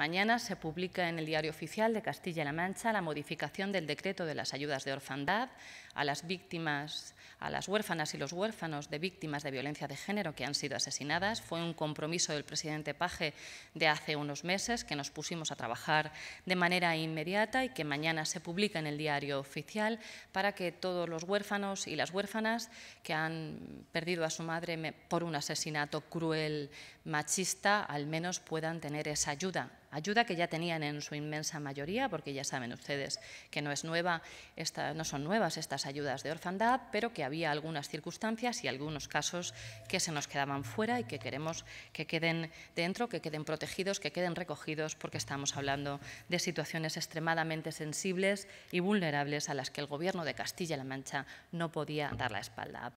Mañana se publica en el Diario Oficial de Castilla-La Mancha la modificación del decreto de las ayudas de orfandad a las víctimas, a las huérfanas y los huérfanos de víctimas de violencia de género que han sido asesinadas. Fue un compromiso del presidente Paje de hace unos meses que nos pusimos a trabajar de manera inmediata y que mañana se publica en el Diario Oficial para que todos los huérfanos y las huérfanas que han perdido a su madre por un asesinato cruel machista al menos puedan tener esa ayuda ayuda que ya tenían en su inmensa mayoría, porque ya saben ustedes que no, es nueva, esta, no son nuevas estas ayudas de orfandad, pero que había algunas circunstancias y algunos casos que se nos quedaban fuera y que queremos que queden dentro, que queden protegidos, que queden recogidos, porque estamos hablando de situaciones extremadamente sensibles y vulnerables a las que el Gobierno de Castilla-La Mancha no podía dar la espalda.